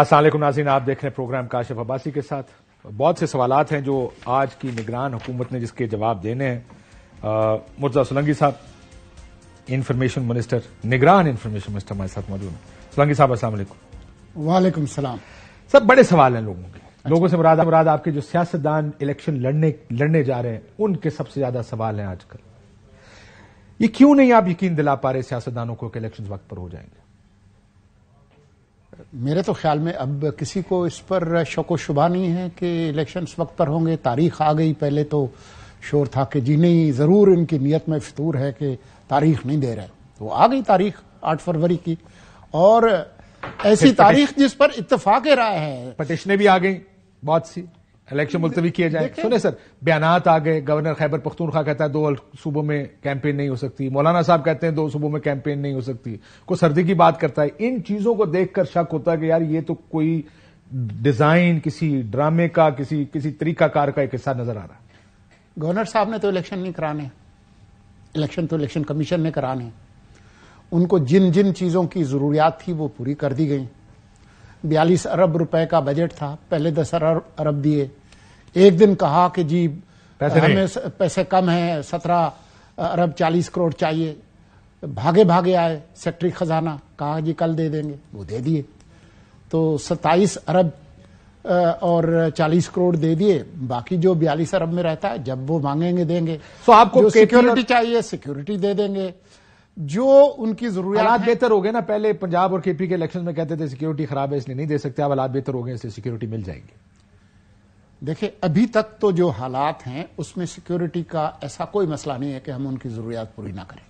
असल नाजीन आप देख रहे हैं प्रोग्राम काशिफ अब्बासी के साथ बहुत से सवाल हैं जो आज की निगरान हुकूमत ने जिसके जवाब देने हैं मुर्जा सोलंगी साहब इंफॉर्मेशन मिनिस्टर निगरान इंफॉर्मेशन मिनिस्टर हमारे साथ मौजूद हैं सोलंगी साहब असल वालेकुम सलाम सब बड़े सवाल हैं लोगों के अच्छा। लोगों से मुराद मुराद आपके जो सियासतदान इलेक्शन लड़ने लड़ने जा रहे हैं उनके सबसे ज्यादा सवाल हैं आजकल ये क्यों नहीं आप यकीन दिला पा रहे सियासतदानों को इलेक्शन वक्त पर हो जाएंगे मेरे तो ख्याल में अब किसी को इस पर शक व शुबा नहीं है कि इलेक्शन वक्त पर होंगे तारीख आ गई पहले तो शोर था कि जी नहीं ज़रूर इनकी नीयत में फतूर है कि तारीख नहीं दे रहे तो आ गई तारीख आठ फरवरी की और ऐसी तारीख जिस पर इतफाक राय है पटिशने भी आ गई बहुत सी इलेक्शन मुलतवी किए जाए सुने सर बयान आ गए गवर्नर खैबर पख्तूनखा कहता है दो सूबों में कैंपेन नहीं हो सकती मौलाना साहब कहते हैं दो सूबों में कैंपेन नहीं हो सकती को सर्दी की बात करता है इन चीजों को देखकर शक होता है कि यार ये तो कोई डिजाइन किसी ड्रामे का किसी किसी तरीकाकार का एक हिस्सा नजर आ रहा है गवर्नर साहब ने तो इलेक्शन नहीं कराने इलेक्शन तो इलेक्शन कमीशन ने कराने उनको जिन जिन चीजों की जरूरियात थी वो पूरी कर दी गई बयालीस अरब रुपए का बजट था पहले दस अरब अरब दिए एक दिन कहा कि जी पैसे हमें पैसे कम हैं सत्रह अरब चालीस करोड़ चाहिए भागे भागे आए सेक्ट्री खजाना कहा जी कल दे देंगे वो दे दिए तो सत्ताईस अरब और चालीस करोड़ दे दिए बाकी जो बयालीस अरब में रहता है जब वो मांगेंगे देंगे तो आपको सिक्योरिटी चाहिए सिक्योरिटी दे देंगे जो उनकी जरूरियात बेहतर हो गए ना पहले पंजाब और केपी के इलेक्शन में कहते थे सिक्योरिटी खराब है इसलिए नहीं दे सकते अब हालात बेहतर हो गए इसलिए सिक्योरिटी मिल जाएगी देखिए अभी तक तो जो हालात हैं उसमें सिक्योरिटी का ऐसा कोई मसला नहीं है कि हम उनकी जरूरियात पूरी ना करें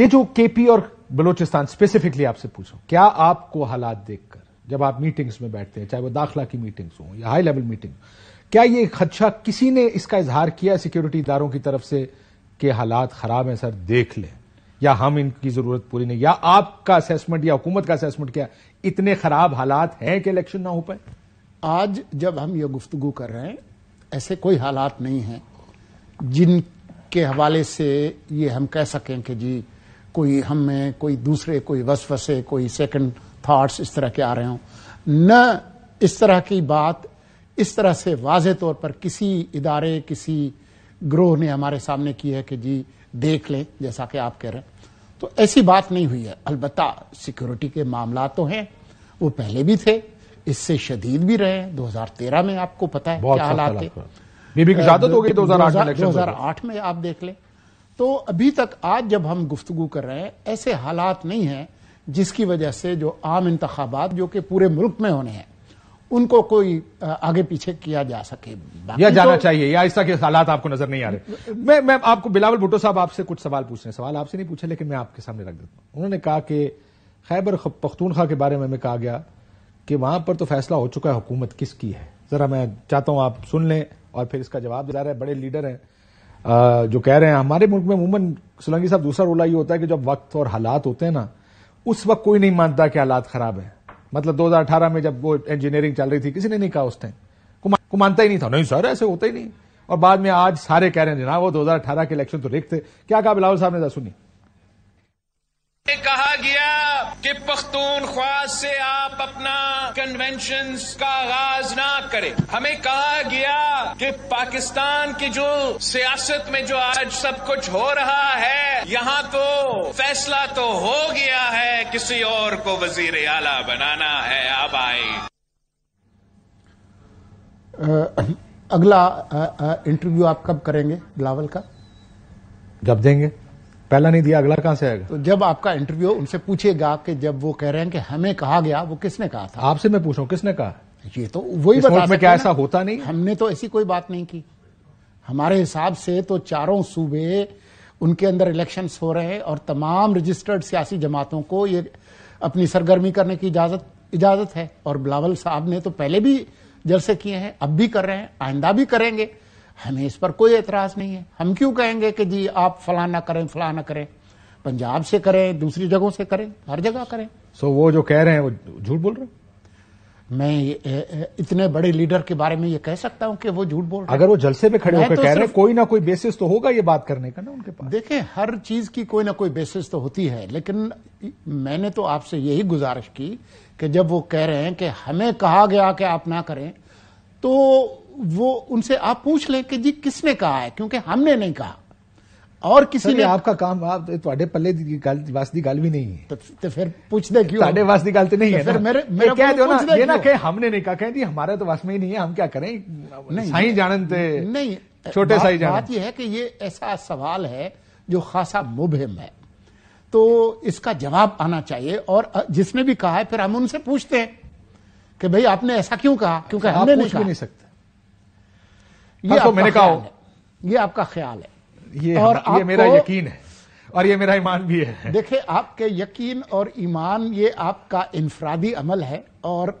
ये जो केपी और बलोचिस्तान स्पेसिफिकली आपसे पूछो क्या आपको हालात देखकर जब आप मीटिंग्स में बैठते हैं चाहे वो दाखला की मीटिंग्स हो या हाई लेवल मीटिंग क्या ये खदशा किसी ने इसका इजहार किया सिक्योरिटी इदारों की तरफ से कि हालात खराब हैं सर देख लें या हम इनकी जरूरत पूरी नहीं या आपका असेसमेंट या हुकूमत का असेसमेंट क्या इतने खराब हालात हैं कि इलेक्शन ना हो पाए आज जब हम ये गुफ्तगु कर रहे हैं ऐसे कोई हालात नहीं हैं जिनके हवाले से ये हम कह सकें कि जी कोई हमें कोई दूसरे कोई वसवसे कोई सेकंड थाट्स इस तरह के आ रहे हों न इस तरह की बात इस तरह से वाज तौर पर किसी इदारे किसी ग्रोह ने हमारे सामने की है कि जी देख लें जैसा कि आप कह रहे हैं तो ऐसी बात नहीं हुई है अलबत् सिक्योरिटी के मामला तो हैं वो पहले भी थे इससे शदीद भी रहे 2013 में आपको पता है क्या हालात थे बीबी की शहादत हो गई 2008 2008 में आप देख लें तो अभी तक आज जब हम गुफ्तगु कर रहे हैं ऐसे हालात नहीं हैं जिसकी वजह से जो आम इंतबात जो कि पूरे मुल्क में होने हैं उनको कोई आगे पीछे किया जा सके या तो जाना तो, चाहिए या इस तरह के हालात आपको नजर नहीं आ रहे मैं मैं आपको बिलावल भुट्टो साहब आपसे कुछ सवाल पूछ रहे सवाल आपसे नहीं पूछे लेकिन मैं आपके सामने रख देता हूँ उन्होंने कहा कि खैबर पख्तूनखा के बारे में कहा गया कि वहां पर तो फैसला हो चुका है हुकूमत किसकी है जरा मैं चाहता हूं आप सुन लें और फिर इसका जवाब दिला रहे हैं बड़े लीडर हैं जो कह रहे हैं हमारे मुल्क में अमूमन सोलंकी साहब दूसरा रोला ये होता है कि जब वक्त और हालात होते हैं ना उस वक्त कोई नहीं मानता कि हालात खराब है मतलब 2018 में जब वो इंजीनियरिंग चल रही थी किसी ने नहीं कहा उस टाइम को मानता ही नहीं था नहीं सर ऐसे होता ही नहीं और बाद में आज सारे कह रहे हैं जनाब वो 2018 के इलेक्शन तो रिक्त थे क्या कहा बिलावल साहब ने सुनी कहा कि पख्तूनख्वा से आप अपना कन्वेंशन का आगाज ना करें हमें कहा गया कि पाकिस्तान की जो सियासत में जो आज सब कुछ हो रहा है यहाँ तो फैसला तो हो गया है किसी और को वजीर आला बनाना है अब आए अगला इंटरव्यू आप कब करेंगे बिलावल का जब देंगे पहला नहीं दिया अगला कहां से आएगा तो जब आपका इंटरव्यू उनसे पूछेगा कि जब वो कह रहे हैं कि हमें कहा गया वो किसने कहा था आपसे मैं पूछा किसने कहा ये तो वही बता में क्या ऐसा होता नहीं हमने तो ऐसी कोई बात नहीं की हमारे हिसाब से तो चारों सूबे उनके अंदर इलेक्शन हो रहे हैं और तमाम रजिस्टर्ड सियासी जमातों को ये अपनी सरगर्मी करने की इजाजत इजाजत है और बिलावल साहब ने तो पहले भी जलसे किए हैं अब भी कर रहे हैं आइंदा भी करेंगे हमें इस पर कोई एतराज नहीं है हम क्यों कहेंगे कि जी आप फलाना करें फलाना करें पंजाब से करें दूसरी जगहों से करें हर जगह करें सो so, वो जो कह रहे हैं वो झूठ बोल रहे हैं मैं इतने बड़े लीडर के बारे में ये कह सकता हूं कि वो झूठ बोल रहे अगर वो जलसे पे खड़े होकर तो कह रहे हैं कोई ना कोई बेसिस तो होगा ये बात करने का ना उनके पास देखिए हर चीज की कोई ना कोई बेसिस तो होती है लेकिन मैंने तो आपसे यही गुजारिश की कि जब वो कह रहे हैं कि हमें कहा गया कि आप ना करें तो वो उनसे आप पूछ लें कि जी किसने कहा है क्योंकि हमने नहीं कहा और किसी ने आपका काम आप तो ਤੁਹਾਡੇ ਪੱਲੇ ਦੀ ਗੱਲ ਵਾਸਦੀ ਗੱਲ ਵੀ ਨਹੀਂ ਹੈ ਤੇ ਫਿਰ ਪੁੱਛਦੇ ਕਿਉਂ ਤੁਹਾਡੇ ਵਾਸਦੀ ਗੱਲ ਤੇ ਨਹੀਂ तो ਹੈ ਫਿਰ ਮੇਰੇ ਮੇਰੇ ਕਹਿ ਦਿਓ ਨਾ ਇਹ ਨਾ ਕਹੇ ਹਮਨੇ ਨਹੀਂ ਕਹਾ ਕਹਿੰਦੀ ਹਮਾਰੇ ਤਾਂ ਵਾਸ ਮੇਂ ਨਹੀਂ ਹੈ ਹਮ ਕੀ ਕਰੇ ਸਾਈ ਜਾਣਨ ਤੇ नहीं छोटे साई जान बात ये है कि ये ऐसा सवाल है जो खासा मुबहिम है तो इसका जवाब आना चाहिए और जिसने भी कहा है फिर हम उनसे पूछते हैं कि भाई आपने ऐसा क्यों कहा क्योंकि हमने नहीं, नहीं सकते ये आपको मैंने कहा ये आपका ख्याल है ये और ये मेरा यकीन है और ये मेरा ईमान भी है देखिए आपके यकीन और ईमान ये आपका इंफरादी अमल है और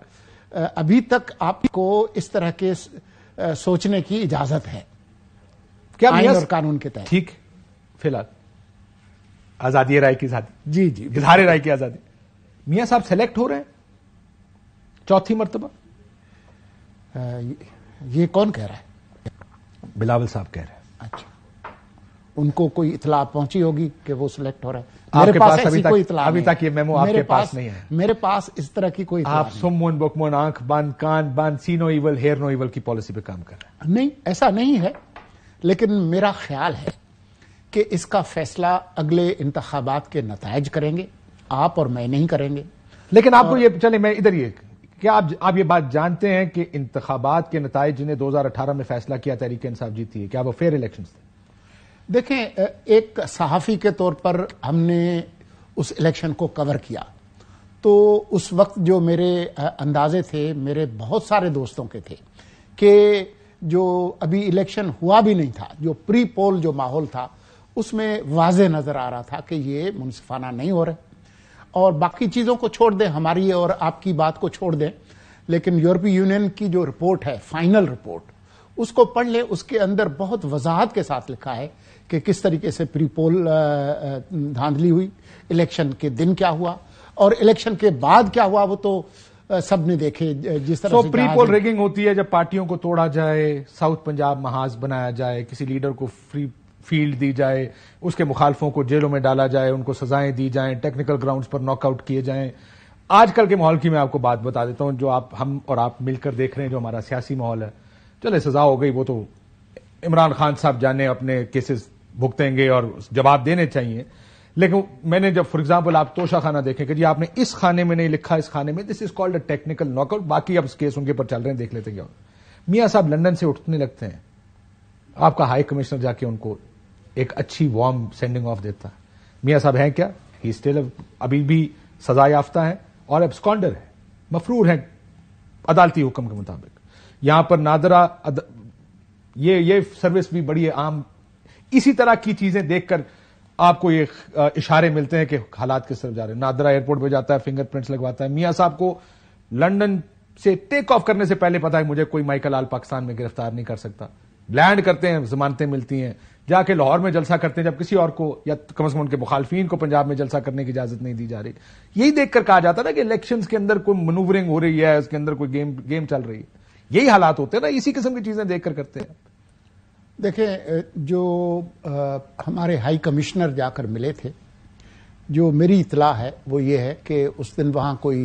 अभी तक आपको इस तरह के सोचने की इजाजत है क्या और कानून के तहत ठीक फिलहाल आजादी राय की आजादी जी जी इजहार राय की आजादी मियाँ साहब सेलेक्ट हो रहे हैं चौथी मरतबा ये कौन कह रहा है बिलावल साहब कह रहे हैं अच्छा उनको कोई इतला पहुंची होगी कि वो सिलेक्ट हो रहा है आपके पास, पास अभी तक कोई इतला अभी तक ये मेमो आपके पास, पास नहीं है मेरे पास इस तरह की कोई आप सुमोन बुकमोन आंख बंद कान बंद see no evil hear no evil की पॉलिसी पे काम कर रहे हैं नहीं ऐसा नहीं है लेकिन मेरा ख्याल है कि इसका फैसला अगले इंतबात के नतज करेंगे आप और मैं नहीं करेंगे लेकिन आपको ये चले मैं इधर ही क्या आप आप ये बात जानते हैं कि इंतबात के नतज जिन्हें 2018 में फैसला किया तहरीक इंसाफ जीती है क्या वो फेयर इलेक्शन थे देखें एक सहाफ़ी के तौर पर हमने उस इलेक्शन को कवर किया तो उस वक्त जो मेरे अंदाजे थे मेरे बहुत सारे दोस्तों के थे कि जो अभी इलेक्शन हुआ भी नहीं था जो प्री पोल जो माहौल था उसमें वाज नज़र आ रहा था कि ये मुनसिफाना नहीं हो रहे और बाकी चीजों को छोड़ दें हमारी और आपकी बात को छोड़ दें लेकिन यूरोपीय यूनियन की जो रिपोर्ट है फाइनल रिपोर्ट उसको पढ़ ले उसके अंदर बहुत वजाहत के साथ लिखा है कि किस तरीके से प्रीपोल धांधली हुई इलेक्शन के दिन क्या हुआ और इलेक्शन के बाद क्या हुआ वो तो सबने देखे जिस तरह so, से प्रीपोल रेगिंग होती है जब पार्टियों को तोड़ा जाए साउथ पंजाब महाज बनाया जाए किसी लीडर को फ्री फील्ड दी जाए उसके मुखालफों को जेलों में डाला जाए उनको सजाएं दी जाएं टेक्निकल ग्राउंड्स पर नॉकआउट किए जाएं आजकल के माहौल की मैं आपको बात बता देता हूं जो आप हम और आप मिलकर देख रहे हैं जो हमारा सियासी माहौल है चले सजा हो गई वो तो इमरान खान साहब जाने अपने केसेस भुगतेंगे और जवाब देने चाहिए लेकिन मैंने जब फॉर एग्जाम्पल आप तोशा खाना देखें कि जी आपने इस खाने में नहीं लिखा इस खाने में this is called a technical knockout बाकी अब केस उनके ऊपर चल रहे हैं देख लेते हैं मियाँ साहब लंदन से उठने लगते हैं आपका हाई कमिश्नर जाके उनको एक अच्छी वार्म सेंडिंग ऑफ देता है मियाँ साहब हैं क्या ही स्टिल अभी भी सजा याफ्ता है और एब्सकॉन्डर है मफरूर है अदालती हुक्म के मुताबिक यहां पर नादरा अद... ये ये सर्विस भी बड़ी आम इसी तरह की चीजें देखकर आपको ये इशारे मिलते हैं कि हालात किस तरफ जा रहे हैं नादरा एयरपोर्ट पर जाता है फिंगरप्रिंट्स लगवाता है मियाँ साहब को लंदन से टेक ऑफ करने से पहले पता है मुझे कोई माइकल आल पाकिस्तान में गिरफ्तार नहीं कर सकता लैंड करते हैं जमानतें मिलती हैं जाके लाहौर में जलसा करते हैं जब किसी और को या कम अज कम उनके मुखालफी को पंजाब में जलसा करने की इजाजत नहीं दी जा रही यही देखकर कहा जाता ना कि इलेक्शन के अंदर कोई मनूवरिंग हो रही है उसके अंदर कोई गेम गेम चल रही है यही हालात होते हैं ना इसी किस्म की चीजें देखकर करते हैं देखें जो आ, हमारे हाई कमिश्नर जाकर मिले थे जो मेरी इतला है वो ये है कि उस दिन वहां कोई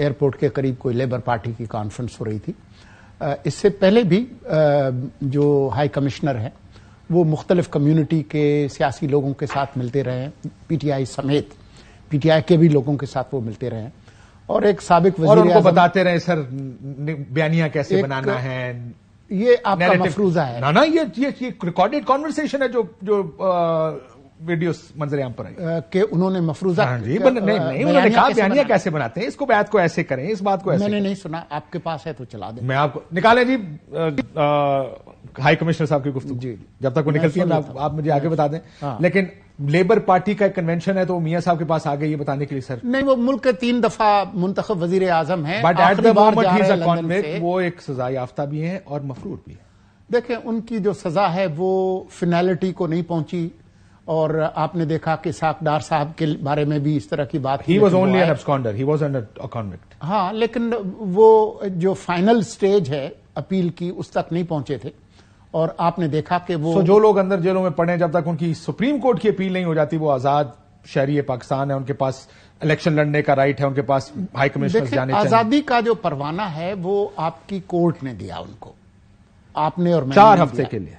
एयरपोर्ट के करीब कोई लेबर पार्टी की कॉन्फ्रेंस हो रही थी इससे पहले भी जो हाई कमिश्नर हैं वो मुख्तलिफ कम्युनिटी के सियासी लोगों के साथ मिलते रहे हैं पीटीआई समेत पीटीआई के भी लोगों के साथ वो मिलते रहे हैं और एक सबक और उनको बताते रहे सर बयानिया कैसे बनाना है ये आपका मफरूजा है ना ना ये ये, ये रिकॉर्डेड कॉन्वर्सेशन है जो जो आ, वीडियोस मंजर यहां पर आई उन्होंने मफरूजा हाँ जी बन, नहीं, नहीं उन्होंने कहा बयानिया कैसे बनाते हैं इसको बैत को ऐसे करें इस बात को ऐसे मैंने नहीं सुना आपके पास है तो चला दे मैं आपको निकाले जी हाई कमिश्नर साहब की गुफ्तु जी जब तक वो निकलती है आप, मुझे आगे बता दें हाँ। लेकिन लेबर पार्टी का कन्वेंशन है तो मियाँ साहब के पास आ गए ये बताने के लिए सर नहीं वो मुल्क के तीन दफा मुंतब वजीर आजम है बट एट द मोमेंट वो एक सजा याफ्ता भी है और मफरूर भी है देखें उनकी जो सजा है वो फिनैलिटी को नहीं पहुंची और आपने देखा कि साकदार साहब के बारे में भी इस तरह की बात ही was only an absconder he was an convict हाँ लेकिन वो जो फाइनल स्टेज है अपील की उस तक नहीं पहुंचे थे और आपने देखा कि वो so, जो लोग अंदर जेलों में पड़े जब तक उनकी सुप्रीम कोर्ट की अपील नहीं हो जाती वो आजाद शहरी पाकिस्तान है उनके पास इलेक्शन लड़ने का राइट है उनके पास हाई कमिश्नर जाने आजादी का जो परवाना है वो आपकी कोर्ट ने दिया उनको आपने और चार हफ्ते के लिए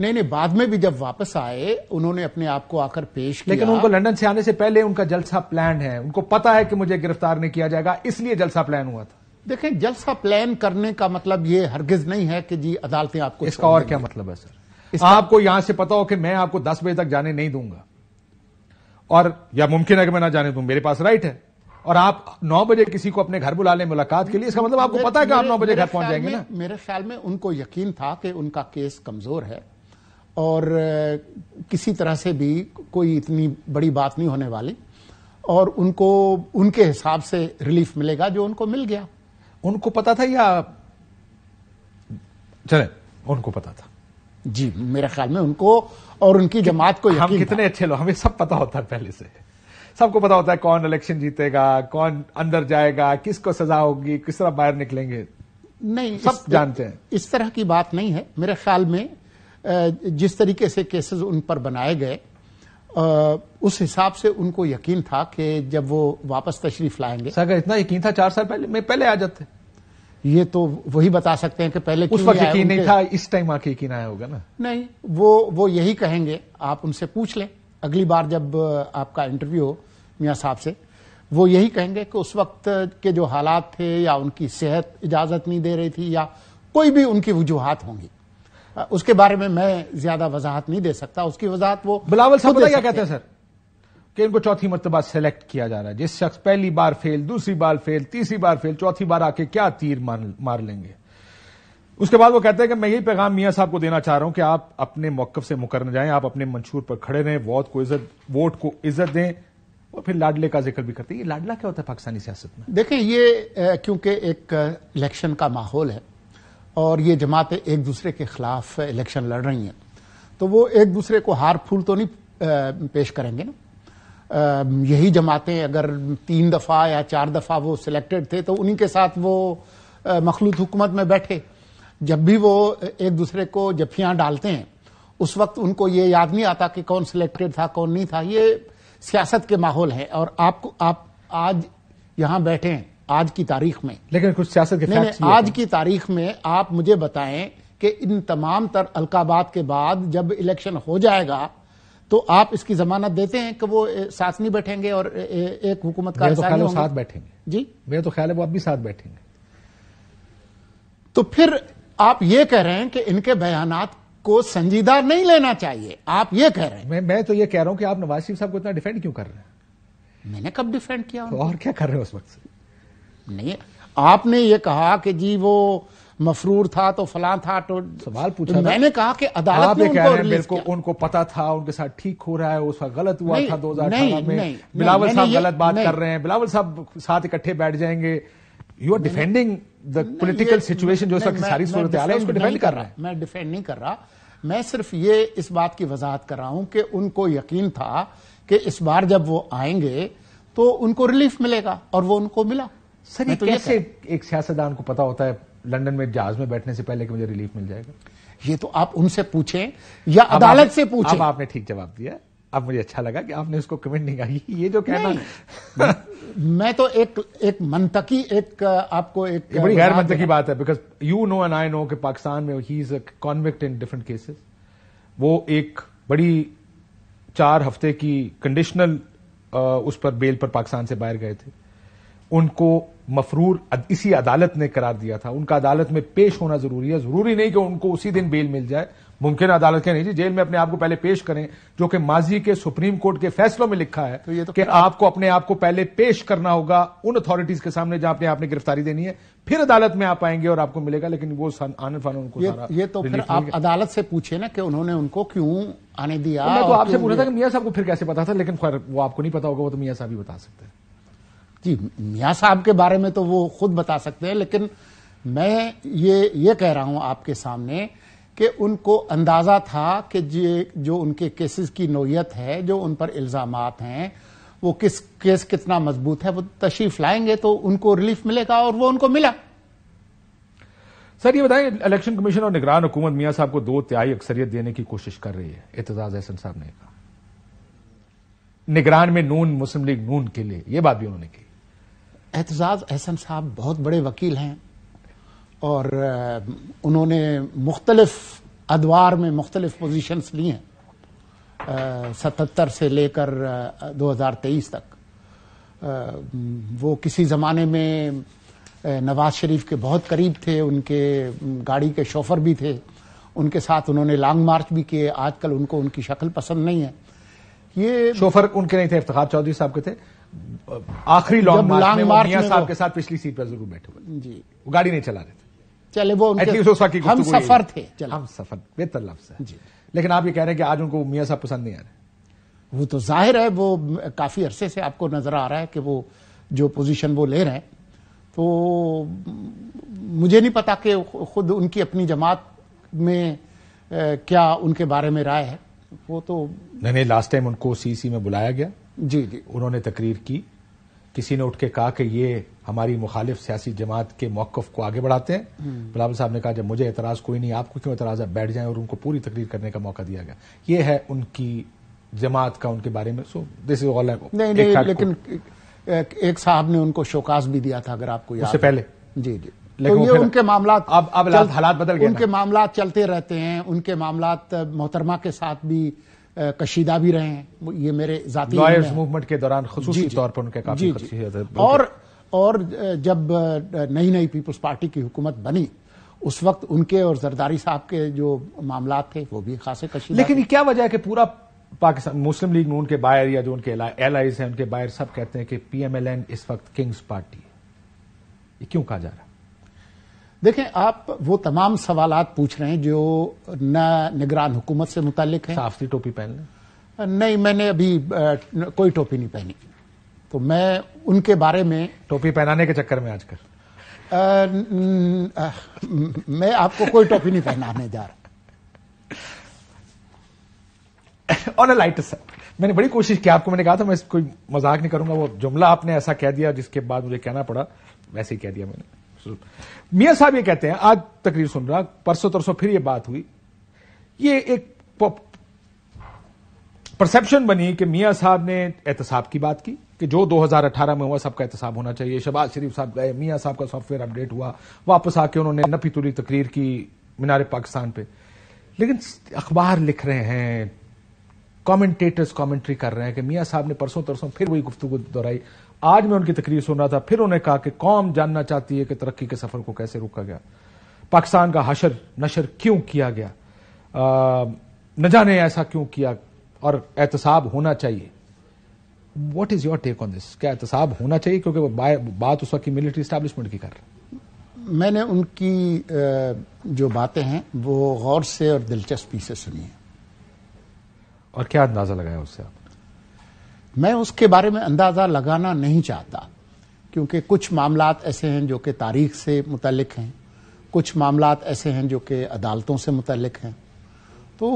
नहीं नहीं बाद में भी जब वापस आए उन्होंने अपने आप को आकर पेश किया लेकिन उनको लंदन से आने से पहले उनका जलसा प्लान है उनको पता है कि मुझे गिरफ्तार नहीं किया जाएगा इसलिए जलसा प्लान हुआ था देखें जलसा प्लान करने का मतलब ये हरगिज नहीं है कि जी अदालतें आपको इसका और क्या मतलब है सर आपको यहां से पता हो कि मैं आपको दस बजे तक जाने नहीं दूंगा और या मुमकिन है कि मैं ना जाने दूं मेरे पास राइट है और आप नौ बजे किसी को अपने घर बुला लें मुलाकात के लिए इसका मतलब आपको पता है कि आप नौ बजे घर पहुंच जाएंगे ना मेरे ख्याल में उनको यकीन था कि उनका केस कमजोर है और किसी तरह से भी कोई इतनी बड़ी बात नहीं होने वाली और उनको उनके हिसाब से रिलीफ मिलेगा जो उनको मिल गया उनको पता था या चले उनको पता था जी मेरे ख्याल में उनको और उनकी जमात को हम कितने अच्छे लोग हमें सब पता होता है पहले से सबको पता होता है कौन इलेक्शन जीतेगा कौन अंदर जाएगा किसको सजा होगी किस तरह बाहर निकलेंगे नहीं सब जानते हैं इस तरह की बात नहीं है मेरे ख्याल में जिस तरीके से केसेस उन पर बनाए गए उस हिसाब से उनको यकीन था कि जब वो वापस तशरीफ लाएंगे अगर इतना यकीन था चार साल पहले मैं पहले आ जाते ये तो वही बता सकते हैं कि पहले उस वक्त यकीन नहीं था इस टाइम आके यकीन आया होगा ना नहीं वो वो यही कहेंगे आप उनसे पूछ लें अगली बार जब आपका इंटरव्यू हो मियाँ साहब से वो यही कहेंगे कि उस वक्त के जो हालात थे या उनकी सेहत इजाजत नहीं दे रही थी या कोई भी उनकी वजूहत होंगी उसके बारे में मैं ज्यादा वजाहत नहीं दे सकता उसकी वजाहत वो बिलावल साहब क्या कहते हैं सर कि इनको चौथी मरतबा सेलेक्ट किया जा रहा है जिस शख्स पहली बार फेल दूसरी बार फेल तीसरी बार फेल चौथी बार आके क्या तीर मार मार लेंगे उसके बाद वो कहते हैं कि मैं यही पैगाम मियाँ साहब को देना चाह रहा हूं कि आप अपने मौकफ से मुकर जाएं आप अपने मंशूर पर खड़े रहें वोट को इज्जत वोट को इज्जत दें और फिर लाडले का जिक्र भी करते हैं ये लाडला क्या होता है पाकिस्तानी सियासत में देखिए ये क्योंकि एक इलेक्शन का माहौल है और ये जमातें एक दूसरे के खिलाफ इलेक्शन लड़ रही हैं तो वो एक दूसरे को हार फूल तो नहीं पेश करेंगे ना यही जमातें अगर तीन दफ़ा या चार दफ़ा वो सिलेक्टेड थे तो उन्हीं के साथ वो मखलूत हुकूमत में बैठे जब भी वो एक दूसरे को जफियां डालते हैं उस वक्त उनको ये याद नहीं आता कि कौन सिलेक्टेड था कौन नहीं था ये सियासत के माहौल है और आपको आप आज यहाँ बैठे हैं आज की तारीख में लेकिन कुछ सियासत के नहीं, नहीं, आज की तारीख में आप मुझे बताएं कि इन तमाम तर अलकाबाद के बाद जब इलेक्शन हो जाएगा तो आप इसकी जमानत देते हैं कि वो साथ नहीं बैठेंगे और एक हुकूमत का तो ख्याल साथ बैठेंगे जी मेरा तो ख्याल है वो आप भी साथ बैठेंगे तो फिर आप ये कह रहे हैं कि इनके बयान को संजीदा नहीं लेना चाहिए आप ये कह रहे हैं मैं मैं तो ये कह रहा हूं कि आप नवाज शरीफ साहब को इतना डिफेंड क्यों कर रहे हैं मैंने कब डिफेंड किया तो और क्या कर रहे हो उस वक्त से नहीं आपने ये कहा कि जी वो मफरूर था तो फला था तो सवाल पूछा मैंने कहा कि अदालत ने उनको बिल्कुल उनको पता था उनके साथ ठीक हो रहा है उसका गलत हुआ था दो हजार में बिलावल साहब गलत बात कर रहे हैं बिलावल साहब साथ इकट्ठे बैठ जाएंगे you are defending the political situation जो सारी सूरत है उसको डिफेंड कर रहा है मैं डिफेंड नहीं कर रहा मैं सिर्फ ये इस बात की वजाहत कर रहा हूं कि उनको यकीन था कि इस बार जब वो आएंगे तो उनको रिलीफ मिलेगा और वो उनको मिला सर तो कैसे एक सियासतदान को पता होता है लंदन में जहाज में बैठने से पहले कि मुझे रिलीफ मिल जाएगा ये तो आप उनसे पूछें या अदालत से पूछें अब आपने ठीक जवाब दिया अब मुझे अच्छा लगा कि आपने उसको कमेंट नहीं कहा ये जो कहना मैं तो एक एक मंतकी एक आपको एक बड़ी गैर मंतकी बात है because you know and I know कि पाकिस्तान में he is a convict in different cases वो एक बड़ी चार हफ्ते की कंडीशनल उस पर बेल पर पाकिस्तान से बाहर गए थे उनको मफरूर इसी अदालत ने करार दिया था उनका अदालत में पेश होना जरूरी है जरूरी नहीं कि उनको उसी दिन बेल मिल जाए मुमकिन अदालत के नहीं जी जेल में अपने आप को पहले पेश करें जो कि माजी के सुप्रीम कोर्ट के फैसलों में लिखा है तो ये तो कि आपको अपने आप को पहले पेश करना होगा उन अथॉरिटीज के सामने जहां अपने आपने गिरफ्तारी देनी है फिर अदालत में आप आएंगे और आपको मिलेगा लेकिन वो आनंद फान उनको ये, ये तो फिर आप अदालत से पूछे ना कि उन्होंने उनको क्यों आने दिया मैं तो आपसे पूछा था कि मियाँ साहब को फिर कैसे पता था लेकिन वो आपको नहीं पता होगा वो तो मियाँ साहब ही बता सकते हैं जी मियाँ साहब के बारे में तो वो खुद बता सकते हैं लेकिन मैं ये ये कह रहा हूं आपके सामने कि उनको अंदाज़ा था कि ये जो उनके केसेस की नोयत है जो उन पर इल्ज़ाम हैं वो किस केस कितना मजबूत है वो तशरीफ लाएंगे तो उनको रिलीफ मिलेगा और वो उनको मिला सर ये बताएं इलेक्शन कमीशन और निगरान हुकूमत मियाँ साहब को दो तिहाई अक्सरियत देने की कोशिश कर रही है एतजाज एहसन साहब ने कहा निगरान में नून मुस्लिम लीग नून के लिए यह बात भी उन्होंने की एतजाज़ अहसन साहब बहुत बड़े वकील हैं और उन्होंने मुख्तलफ अदवार में मुख्तलिफ पोजीशंस ली हैं सतहत्तर से लेकर दो हज़ार तेईस तक आ, वो किसी ज़माने में नवाज शरीफ के बहुत करीब थे उनके गाड़ी के शोफर भी थे उनके साथ उन्होंने लॉन्ग मार्च भी किए आजकल उनको उनकी शक्ल पसंद नहीं है ये शोफर उनके नहीं थे इफ्तार चौधरी साहब के थे आखिरी लॉन्ग मार्च में मियां साहब के साथ पिछली सीट पर जरूर बैठे हुए जी वो गाड़ी नहीं चला रहे थे चले वो एटलीस्ट उस वक्त हम सफर थे हम सफर बेहतर लफ्ज है जी लेकिन आप ये कह रहे हैं कि आज उनको मियाँ साहब पसंद नहीं आ रहे वो तो जाहिर है वो काफी अरसे से आपको नजर आ रहा है कि वो जो पोजीशन वो ले रहे हैं तो मुझे नहीं पता कि खुद उनकी अपनी जमात में क्या उनके बारे में राय है वो तो नहीं लास्ट टाइम उनको सीसी में बुलाया गया जी जी उन्होंने तकरीर की किसी ने उठ के कहा कि ये हमारी मुखालिफ सियासी जमात के मौकफ को आगे बढ़ाते हैं हम्म। गुलाम साहब ने कहा जब मुझे एतराज़ कोई नहीं आपको क्यों एतराज़ आप बैठ जाए और उनको पूरी तकरीर करने का मौका दिया गया ये है उनकी जमात का उनके बारे में सो दिस इज ऑल नहीं नहीं लेकिन एक, साहब ने उनको शोकास भी दिया था अगर आपको उससे पहले जी जी लेकिन तो उनके मामला अब अब हालात बदल गए उनके मामला चलते रहते हैं उनके मामला मोहतरमा के साथ भी कशीदा भी रहे हैं ये मेरे लॉयर्स मूवमेंट के दौरान खसूसी तौर पर उनके काफी जी, जी, और और जब नई नई पीपुल्स पार्टी की हुकूमत बनी उस वक्त उनके और जरदारी साहब के जो मामला थे वो भी खासे कशीदा लेकिन क्या वजह है कि पूरा पाकिस्तान मुस्लिम लीग में उनके बायर या जो उनके एलाइज हैं उनके बायर सब कहते हैं कि पीएमएलएन इस वक्त किंग्स पार्टी ये क्यों कहा जा रहा है देखें आप वो तमाम सवाल पूछ रहे हैं जो न निगरान हुकूमत से मुतालिक है सी टोपी पहन नहीं मैंने अभी कोई टोपी नहीं पहनी तो मैं उनके बारे में टोपी पहनाने के चक्कर में आजकल मैं आपको कोई टोपी नहीं पहनाने जा रहा ऑन अ लाइट सर मैंने बड़ी कोशिश की आपको मैंने कहा था मैं कोई मजाक नहीं करूंगा वो जुमला आपने ऐसा कह दिया जिसके बाद मुझे कहना पड़ा वैसे ही कह दिया मैंने मियां साहब ये कहते हैं आज तकरीर सुन रहा परसों तरसों फिर ये बात हुई ये एक परसेप्शन बनी कि मियां साहब ने एहतसाब की बात की कि जो 2018 में हुआ सबका एहतसाब होना चाहिए शहबाज शरीफ साहब गए मियां साहब का सॉफ्टवेयर अपडेट हुआ वापस आके उन्होंने नपी तुली तकरीर की मीनार पाकिस्तान पे लेकिन अखबार लिख रहे हैं कमेंटेटर्स कमेंट्री कर रहे हैं कि मियां साहब ने परसों तरसों फिर वही गुफ्तु दोहराई आज मैं उनकी तकरीर सुन रहा था फिर उन्होंने कहा कि कौम जानना चाहती है कि तरक्की के सफर को कैसे रोका गया पाकिस्तान का हशर नशर क्यों किया गया न जाने ऐसा क्यों किया और एहतसाब होना चाहिए what is your take on this क्या एहतसाब होना चाहिए क्योंकि वो बात उस वक्त की मिलिट्री स्टैब्लिशमेंट की कर रही मैंने उनकी जो बातें हैं वो गौर से और दिलचस्पी से सुनी है और क्या अंदाजा लगाया उससे आप मैं उसके बारे में अंदाज़ा लगाना नहीं चाहता क्योंकि कुछ मामला ऐसे हैं जो कि तारीख से मुतलक हैं कुछ मामला ऐसे हैं जो कि अदालतों से मुतलक हैं तो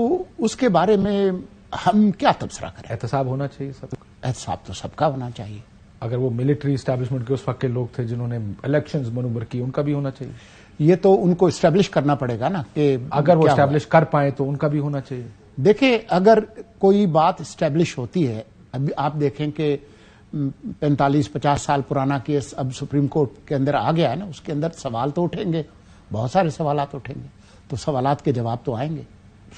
उसके बारे में हम क्या तबसरा करें एहतसाब होना चाहिए सब एहतसाब तो सबका होना चाहिए अगर वो मिलिट्री इस्टेब्लिशमेंट के उस वक्त के लोग थे जिन्होंने इलेक्शन मनूबर की उनका भी होना चाहिए ये तो उनको इस्टेब्लिश करना पड़ेगा ना कि अगर वो इस्टेब्लिश कर पाए तो उनका भी होना चाहिए देखिए अगर कोई बात इस्टेब्लिश होती है अभी आप देखें कि पैंतालीस पचास साल पुराना केस अब सुप्रीम कोर्ट के अंदर आ गया है ना उसके अंदर सवाल तो उठेंगे बहुत सारे सवाल उठेंगे तो सवाल के जवाब तो आएंगे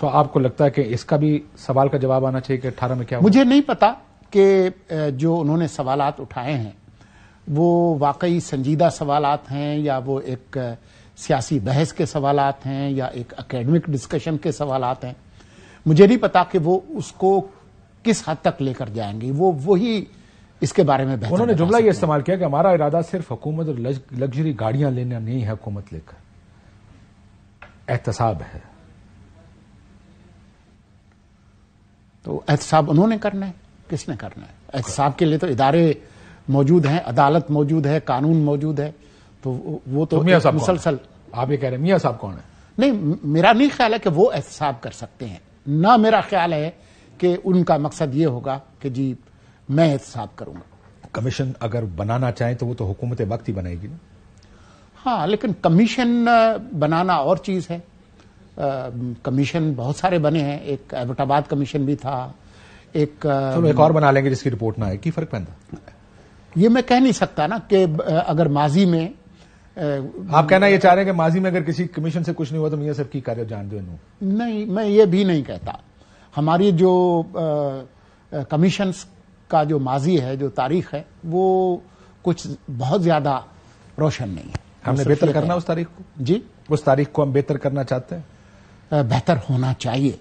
सो आपको लगता है कि इसका भी सवाल का जवाब आना चाहिए कि अट्ठारह में क्या मुझे नहीं पता कि जो उन्होंने सवाल उठाए हैं वो वाकई संजीदा सवाल हैं या वो एक सियासी बहस के सवाल हैं या एक एकेडमिक डिस्कशन के सवाल हैं मुझे नहीं पता कि वो उसको किस हद तक लेकर जाएंगे वो वही इसके बारे में उन्होंने जुमला ये इस्तेमाल किया कि हमारा इरादा सिर्फ हुकूमत और लग्जरी गाड़ियां लेना नहीं है हुकूमत लेकर एहतसाब है तो एहतसाब उन्होंने करना है किसने करना है एहतसाब के लिए तो इदारे मौजूद हैं अदालत मौजूद है कानून मौजूद है तो वो तो, तो साहब मुसलसल आप ये कह रहे हैं मियाँ साहब कौन है नहीं मेरा नहीं ख्याल है कि वो एहतसाब कर सकते हैं ना मेरा ख्याल है कि उनका मकसद ये होगा कि जी मैं एहतसाब करूंगा कमीशन अगर बनाना चाहें तो वो तो हुकूमत वक्त ही बनाएगी ना हाँ लेकिन कमीशन बनाना और चीज़ है कमीशन बहुत सारे बने हैं एक एबटाबाद कमीशन भी था एक चलो एक और बना लेंगे जिसकी रिपोर्ट ना आए की फर्क पैदा ये मैं कह नहीं सकता ना कि अगर माजी में आप कहना ये चाह रहे हैं कि माजी में अगर किसी कमीशन से कुछ नहीं हुआ तो मियाँ सब की कार्य जान दो नहीं मैं ये भी नहीं कहता हमारी जो कमीशंस का जो माजी है जो तारीख है वो कुछ बहुत ज्यादा रोशन नहीं है हमने बेहतर करना उस तारीख को जी उस तारीख को हम बेहतर करना चाहते हैं बेहतर होना चाहिए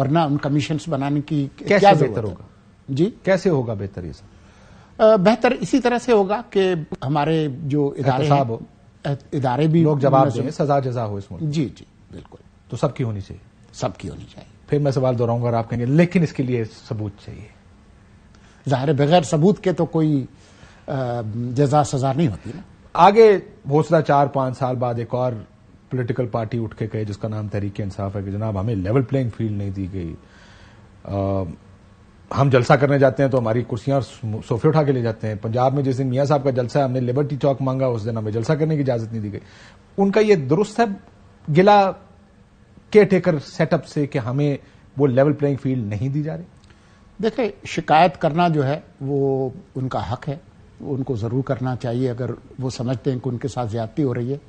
वरना उन कमीशन बनाने की कैसे क्या बेहतर होगा जी कैसे होगा बेहतर ये सब बेहतर इसी तरह से होगा कि हमारे जो इदारे साहब इदारे भी लोग जवाब दें सजा जजा हो इसमें जी जी बिल्कुल तो सबकी होनी चाहिए सबकी होनी चाहिए फिर मैं सवाल दोहराऊंगा और आप कहेंगे लेकिन इसके लिए सबूत चाहिए ज़ाहिर बगैर सबूत के तो कोई जजा सजा नहीं होती ना आगे हौसला चार पांच साल बाद एक और पॉलिटिकल पार्टी उठ के कहे जिसका नाम तहरीक इंसाफ है कि जनाब हमें लेवल प्लेइंग फील्ड नहीं दी गई आ, हम जलसा करने जाते हैं तो हमारी कुर्सियां और सोफे उठा के ले जाते हैं पंजाब में जिस दिन मियाँ साहब का जलसा हमने लिबर्टी चौक मांगा उस दिन हमें जलसा करने की इजाजत नहीं दी गई उनका यह दुरुस्त है गिला केयर टेकर सेटअप से कि हमें वो लेवल प्लेइंग फील्ड नहीं दी जा रही देखिए शिकायत करना जो है वो उनका हक है उनको ज़रूर करना चाहिए अगर वो समझते हैं कि उनके साथ ज्यादती हो रही है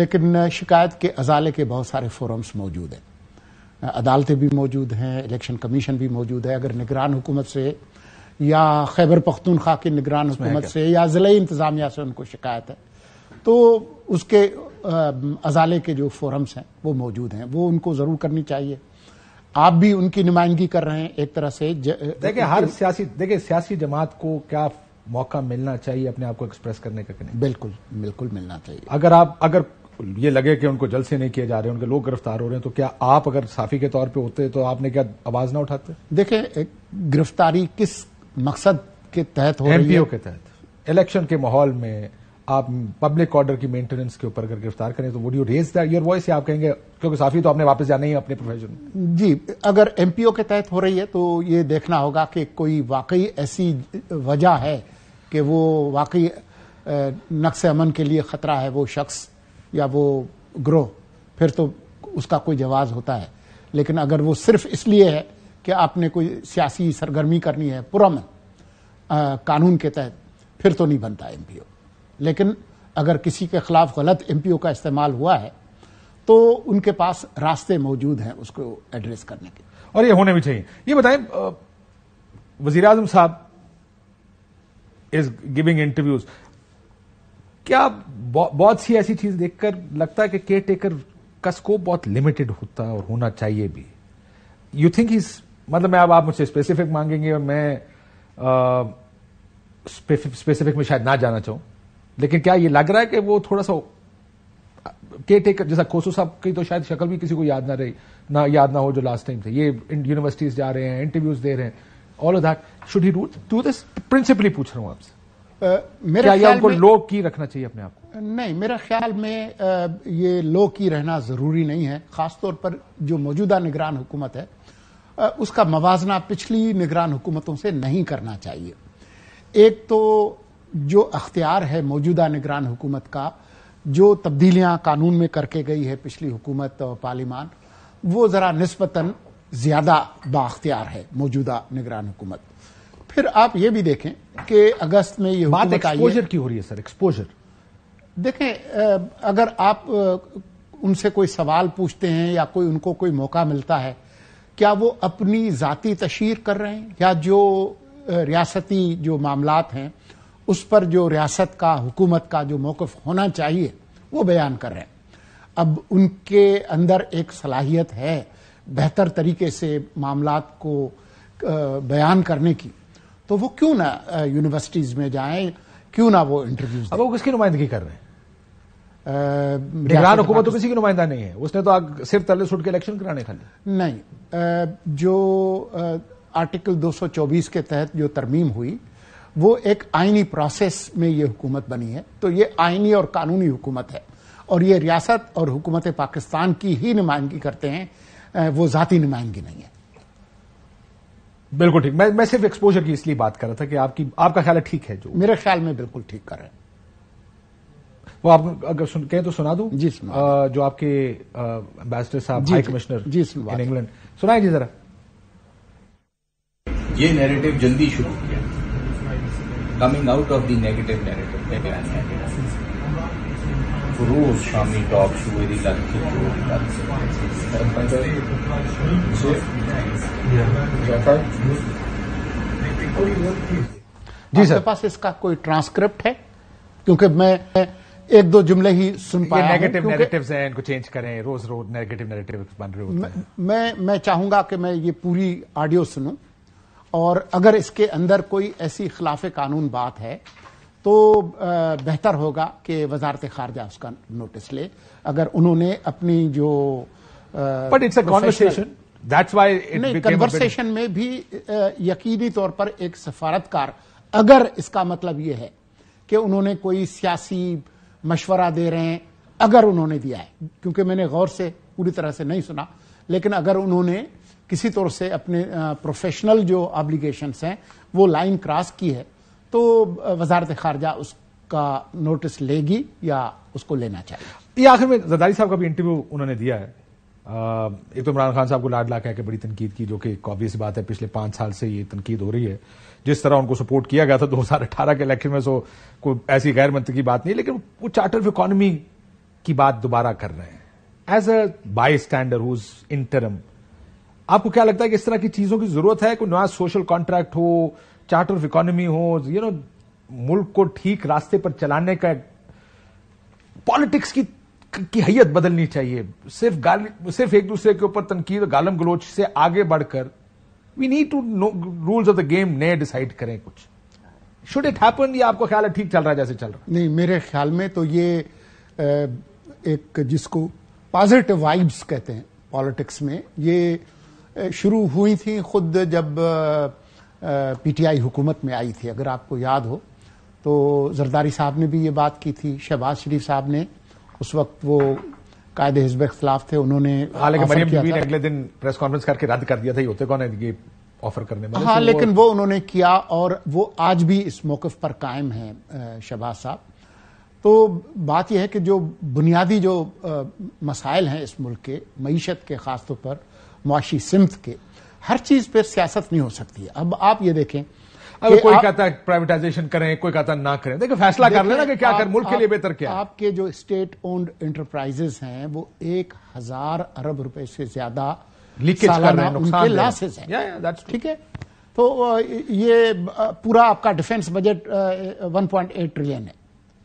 लेकिन शिकायत के अजाले के बहुत सारे फोरम्स मौजूद हैं अदालतें भी मौजूद हैं इलेक्शन कमीशन भी मौजूद है अगर निगरान हुकूमत से या खैबर पख्तूनख्वा की निगरान हुकूमत से या ज़िले इंतज़ामिया से उनको शिकायत है तो उसके अजाले के जो फोरम्स हैं वो मौजूद हैं वो उनको ज़रूर करनी चाहिए आप भी उनकी नुमाइंदगी कर रहे हैं एक तरह से देखिए हर सियासी देखिए सियासी जमात को क्या मौका मिलना चाहिए अपने आप को एक्सप्रेस करने का नहीं बिल्कुल बिल्कुल मिलना चाहिए अगर आप अगर ये लगे कि उनको जलसे नहीं किए जा रहे उनके लोग गिरफ्तार हो रहे हैं तो क्या आप अगर साफी के तौर पे होते तो आपने क्या आवाज ना उठाते देखे गिरफ्तारी किस मकसद के तहत हो है के तहत इलेक्शन के माहौल में आप पब्लिक ऑर्डर की मेंटेनेंस के ऊपर अगर गिरफ्तार करें तो would you raise that your voice आप कहेंगे क्योंकि साफी तो आपने वापस जाना ही अपने प्रोफेशन जी अगर एमपीओ के तहत हो रही है तो ये देखना होगा कि कोई वाकई ऐसी वजह है कि वो वाकई नक्स अमन के लिए खतरा है वो शख्स या वो ग्रोह फिर तो उसका कोई जवाब होता है लेकिन अगर वो सिर्फ इसलिए है कि आपने कोई सियासी सरगर्मी करनी है पुरम कानून के तहत फिर तो नहीं बनता एमपीओ लेकिन अगर किसी के खिलाफ गलत एमपीओ का इस्तेमाल हुआ है तो उनके पास रास्ते मौजूद हैं उसको एड्रेस करने के और ये होने भी चाहिए ये बताएं वजीर आजम साहब इज गिविंग इंटरव्यूज क्या बहुत सी ऐसी चीज देखकर लगता है कि केयर टेकर का स्कोप बहुत लिमिटेड होता है और होना चाहिए भी यू थिंक इज मतलब मैं अब आप मुझसे स्पेसिफिक मांगेंगे और मैं स्पेसिफिक में शायद ना जाना चाहूं लेकिन क्या ये लग रहा है कि वो थोड़ा सा के टेकर जैसा कोसो साहब की तो शायद शक्ल भी किसी को याद ना रही ना याद ना हो जो लास्ट टाइम थे ये यूनिवर्सिटीज जा रहे हैं इंटरव्यूज दे रहे हैं all of that should he do this principally पूछ रहा हूं आपसे मेरा ख्याल उनको लो की रखना चाहिए अपने आप को नहीं मेरे ख्याल में आ, ये लो की रहना जरूरी नहीं है खासतौर पर जो मौजूदा निगरान हुकूमत है आ, उसका मवाजना पिछली निगरान हुकूमतों से नहीं करना चाहिए एक तो जो अख्तियार है मौजूदा निगरान हुकूमत का जो तब्दीलियां कानून में करके गई है पिछली हुकूमत और पार्लिमान वो ज़रा नस्बता ज़्यादा बाख्तियार है मौजूदा निगरान हुकूमत फिर आप ये भी देखें कि अगस्त में ये बात एक्सपोजर की हो रही है सर एक्सपोजर देखें अगर आप उनसे कोई सवाल पूछते हैं या कोई उनको कोई मौका मिलता है क्या वो अपनी जाति तशहर कर रहे हैं या जो रियासती जो मामला हैं उस पर जो रियासत का हुकूमत का जो मौकफ होना चाहिए वो बयान कर रहे हैं अब उनके अंदर एक सलाहियत है बेहतर तरीके से मामला को बयान करने की तो वो क्यों ना यूनिवर्सिटीज़ में जाएं क्यों ना वो इंटरव्यू अब वो किसकी नुमाइंदगी कर रहे हैं निगरान हुकूमत तो किसी की नुमाइंदा नहीं है उसने तो सिर्फ तले सुट के इलेक्शन कराने खाली नहीं आ, जो आ, आर्टिकल 224 के तहत जो तरमीम हुई वो एक आइनी प्रोसेस में ये हुकूमत बनी है तो ये आइनी और कानूनी हुकूमत है और ये रियासत और हुकूमत पाकिस्तान की ही नुमाइंदगी करते हैं वो ज़ाती नुमाइंदगी नहीं है बिल्कुल ठीक मैं मैं सिर्फ एक्सपोजर की इसलिए बात कर रहा था कि आपकी आपका ख्याल ठीक है जो मेरे ख्याल में बिल्कुल ठीक कर रहे हैं वो आप अगर सुन कहें तो सुना दूं जी आ, जो आपके एम्बेसडर साहब high commissioner ji in England सुनाए जी जरा ये नैरेटिव जल्दी शुरू किया coming out of the negative narrative that I am narrated. रोज शामी टॉक हुए दी लग के जो जी सर पास इसका कोई ट्रांसक्रिप्ट है क्योंकि मैं एक दो जुमले ही सुन पाया नेगेटिव नेगेटिव हैं इनको चेंज करें रोज रोज नेगेटिव नेगेटिव बन रहे होते हैं मैं मैं चाहूंगा कि मैं ये पूरी ऑडियो सुनूं और अगर इसके अंदर कोई ऐसी खिलाफ कानून बात है तो बेहतर होगा कि वजारत खारजा उसका नोटिस ले अगर उन्होंने अपनी जो but it's conversation that's why नहीं कन्वर्सेशन में भी यकीनी तौर पर एक सफारतकार अगर इसका मतलब यह है कि उन्होंने कोई सियासी मशवरा दे रहे हैं अगर उन्होंने दिया है क्योंकि मैंने गौर से पूरी तरह से नहीं सुना लेकिन अगर उन्होंने किसी तौर से अपने प्रोफेशनल जो ऑब्लिगेशंस हैं वो लाइन क्रॉस की है तो वजारत खारजा उसका नोटिस लेगी या उसको लेना चाहिए ये आखिर में जदारी साहब का भी इंटरव्यू उन्होंने दिया है आ, एक तो इमरान खान साहब को लाडला कहकर बड़ी तनकीद की जो कि ऑब्वियस बात है पिछले पांच साल से ये तनकीद हो रही है जिस तरह उनको सपोर्ट किया गया था दो हजार 2018 के इलेक्शन में सो कोई ऐसी गैर मंत्री की बात नहीं लेकिन वो चार्टर ऑफ इकोनॉमी की बात दोबारा कर रहे हैं as a bystander who's interim आपको क्या लगता है कि इस तरह की चीजों की जरूरत है कोई नया सोशल कॉन्ट्रैक्ट हो चार्ट ऑफ इकोनॉमी हो यू नो मुल्क को ठीक रास्ते पर चलाने का पॉलिटिक्स की की हैयत बदलनी चाहिए सिर्फ गाली सिर्फ एक दूसरे के ऊपर तनकीद गालम गलोच से आगे बढ़कर we need to know rules of the game नए डिसाइड करें कुछ शुड इट हैपन ये आपको ख्याल है ठीक चल रहा है जैसे चल रहा है नहीं मेरे ख्याल में तो ये एक जिसको पॉजिटिव वाइब्स कहते हैं पॉलिटिक्स में ये शुरू हुई थी खुद जब पीटीआई हुकूमत में आई थी अगर आपको याद हो तो जरदारी साहब ने भी ये बात की थी शहबाज शरीफ साहब ने उस वक्त वो कायदे हिजब खिलाफ थे उन्होंने हाँ, अगले दिन प्रेस कॉन्फ्रेंस करके रद्द कर दिया था ये होते कौन है ये ऑफर करने में हाँ तो लेकिन वो, वो उन्होंने किया और वो आज भी इस मौकफ पर कायम है शहबाज साहब तो बात यह है कि जो बुनियादी जो मसाइल हैं इस मुल्क के मीशत के खासतौर पर मुआशी सिमत के हर चीज पर सियासत नहीं हो सकती है अब आप ये देखें अब कोई कहता है प्राइवेटाइजेशन करें कोई कहता ना करें देखो फैसला कर लेना कि क्या आप, कर मुल्क आप, के लिए बेहतर क्या आपके जो स्टेट ओन्ड एंटरप्राइजेस हैं वो एक हजार अरब रुपए से ज्यादा लीकेज कर रहे हैं नुकसान लॉसेस हैं ठीक है तो ये पूरा आपका डिफेंस बजट 1.8 ट्रिलियन है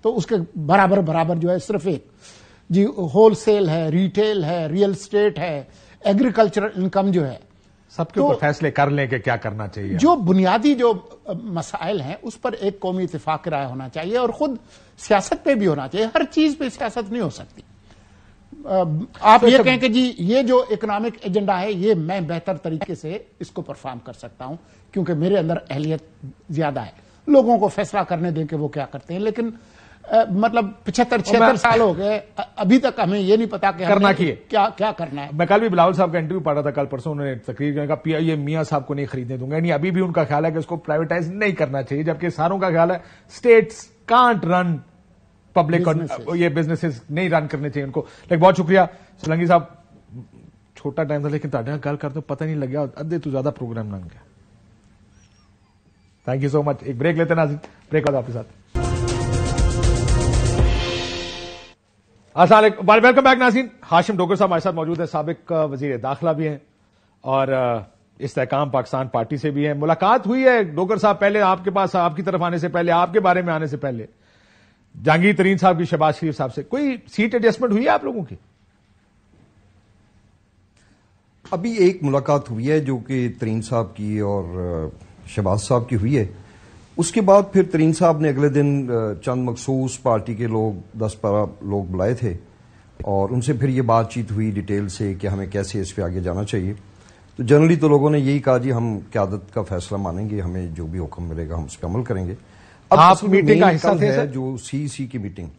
तो उसके बराबर बराबर जो है सिर्फ एक जी होलसेल है रिटेल है रियल स्टेट है एग्रीकल्चरल इनकम जो है सबके ऊपर तो फैसले कर लें कि क्या करना चाहिए जो बुनियादी जो मसाइल हैं उस पर एक कौमी इतफाक राय होना चाहिए और खुद सियासत पे भी होना चाहिए हर चीज पे सियासत नहीं हो सकती आप तो ये कहें कि जी ये जो इकोनॉमिक एजेंडा है ये मैं बेहतर तरीके से इसको परफॉर्म कर सकता हूं क्योंकि मेरे अंदर अहलियत ज्यादा है लोगों को फैसला करने दें कि वो क्या करते हैं लेकिन आ, मतलब पिछहत्तर छिहत्तर साल हो गए अभी तक हमें ये नहीं पता कि करना की क्या क्या करना है मैं कल भी बिलावल साहब का इंटरव्यू पढ़ा था कल परसों उन्होंने तकरीर कहा पिया ये मियाँ साहब को नहीं खरीदने दूंगा यानी अभी भी उनका ख्याल है कि उसको प्राइवेटाइज नहीं करना चाहिए जबकि सारों का ख्याल है स्टेट्स कांट रन पब्लिक ये बिजनेसेस नहीं रन करने चाहिए उनको लेकिन बहुत शुक्रिया सोलंगी साहब छोटा टाइम था लेकिन गल गल करते पता नहीं लग गया अद्धे तो ज्यादा प्रोग्राम लग गया थैंक यू सो मच एक ब्रेक लेते ना ब्रेक बाद आपके साथ असल वेलकम बैक नाजीन हाशिम डोगर साहब हमारे साथ मौजूद हैं सबक वजीर दाखिला भी हैं और इस्तेकाम पाकिस्तान पार्टी से भी हैं मुलाकात हुई है डोगर साहब पहले आपके पास आपकी तरफ आने से पहले आपके बारे में आने से पहले जहांगीर तरीन साहब की शहबाज शरीफ साहब से कोई सीट एडजस्टमेंट हुई है आप लोगों की अभी एक मुलाकात हुई है जो कि तरीन साहब की और शहबाज साहब की हुई है उसके बाद फिर तरीन साहब ने अगले दिन चंद मखसूस पार्टी के लोग दस बारह लोग बुलाए थे और उनसे फिर ये बातचीत हुई डिटेल से कि हमें कैसे इस पर आगे जाना चाहिए तो जनरली तो लोगों ने यही कहा जी हम क्यादत का फैसला मानेंगे हमें जो भी हुक्म मिलेगा हम उस पर अमल करेंगे अब आप मीटिंग का हिस्सा थे जो सी सी की मीटिंग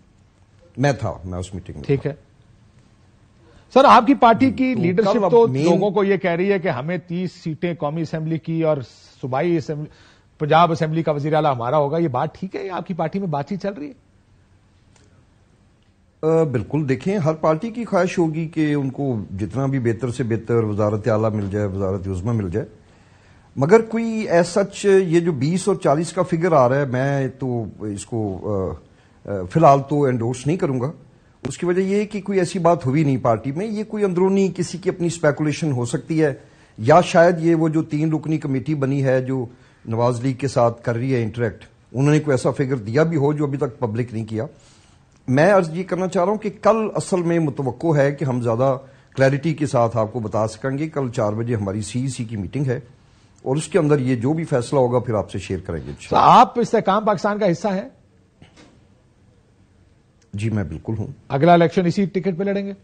मैं था मैं उस मीटिंग में ठीक है सर आपकी पार्टी की लीडरशिप तो, तो लोगों को ये कह रही है कि हमें तीस सीटें कौमी असेंबली की और सुबाई असेंबली पंजाब असेंबली का वजीर हमारा होगा ये बात ठीक है आपकी पार्टी में बातचीत चल रही है आ, बिल्कुल देखें हर पार्टी की ख्वाहिश होगी कि उनको जितना भी बेहतर से बेहतर वजारत आला मिल जाए वजारत युजमा मिल जाए मगर कोई ऐसा सच ये जो 20 और 40 का फिगर आ रहा है मैं तो इसको फिलहाल तो एंडोर्स नहीं करूंगा उसकी वजह यह कि कोई ऐसी बात हुई नहीं पार्टी में ये कोई अंदरूनी किसी की अपनी स्पेकुलेशन हो सकती है या शायद ये वो जो तीन रुकनी कमेटी बनी है जो नवाज लीग के साथ कर रही है इंटरेक्ट उन्होंने कोई ऐसा फिगर दिया भी हो जो अभी तक पब्लिक नहीं किया मैं अर्ज ये करना चाह रहा हूं कि कल असल में मुतवको है कि हम ज्यादा क्लैरिटी के साथ आपको बता सकेंगे कल चार बजे हमारी सीईसी e की मीटिंग है और उसके अंदर ये जो भी फैसला होगा फिर आपसे शेयर करेंगे तो आप इस्तेकाम पाकिस्तान का हिस्सा है जी मैं बिल्कुल हूं अगला इलेक्शन इसी टिकट पर लड़ेंगे